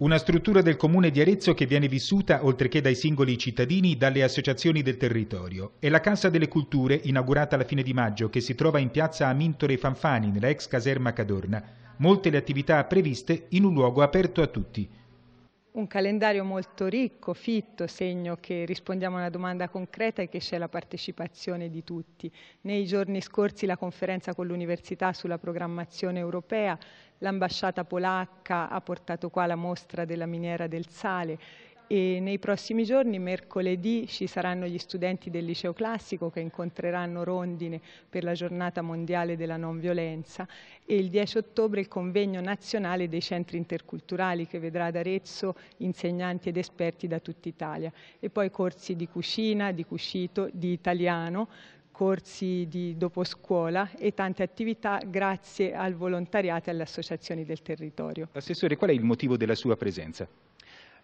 Una struttura del comune di Arezzo che viene vissuta, oltre che dai singoli cittadini, dalle associazioni del territorio. È la Casa delle Culture, inaugurata alla fine di maggio, che si trova in piazza Amintore Fanfani, nella ex caserma Cadorna. Molte le attività previste in un luogo aperto a tutti un calendario molto ricco, fitto, segno che rispondiamo a una domanda concreta e che c'è la partecipazione di tutti. Nei giorni scorsi la conferenza con l'Università sulla programmazione europea, l'ambasciata polacca ha portato qua la mostra della miniera del sale, e nei prossimi giorni, mercoledì, ci saranno gli studenti del liceo classico che incontreranno Rondine per la giornata mondiale della non violenza e il 10 ottobre il convegno nazionale dei centri interculturali che vedrà ad Arezzo insegnanti ed esperti da tutta Italia e poi corsi di cucina, di cuscito, di italiano corsi di dopo scuola e tante attività grazie al volontariato e alle associazioni del territorio. Assessore, qual è il motivo della sua presenza?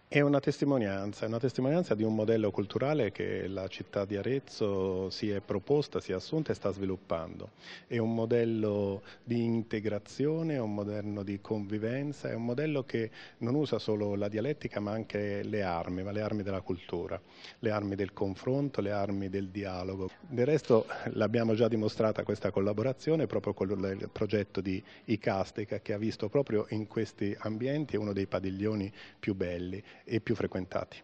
È una testimonianza, è una testimonianza di un modello culturale che la città di Arezzo si è proposta, si è assunta e sta sviluppando. È un modello di integrazione, è un modello di convivenza, è un modello che non usa solo la dialettica ma anche le armi, ma le armi della cultura, le armi del confronto, le armi del dialogo. Del resto l'abbiamo già dimostrata questa collaborazione proprio con il progetto di Icastica che ha visto proprio in questi ambienti uno dei padiglioni più belli e più frequentati.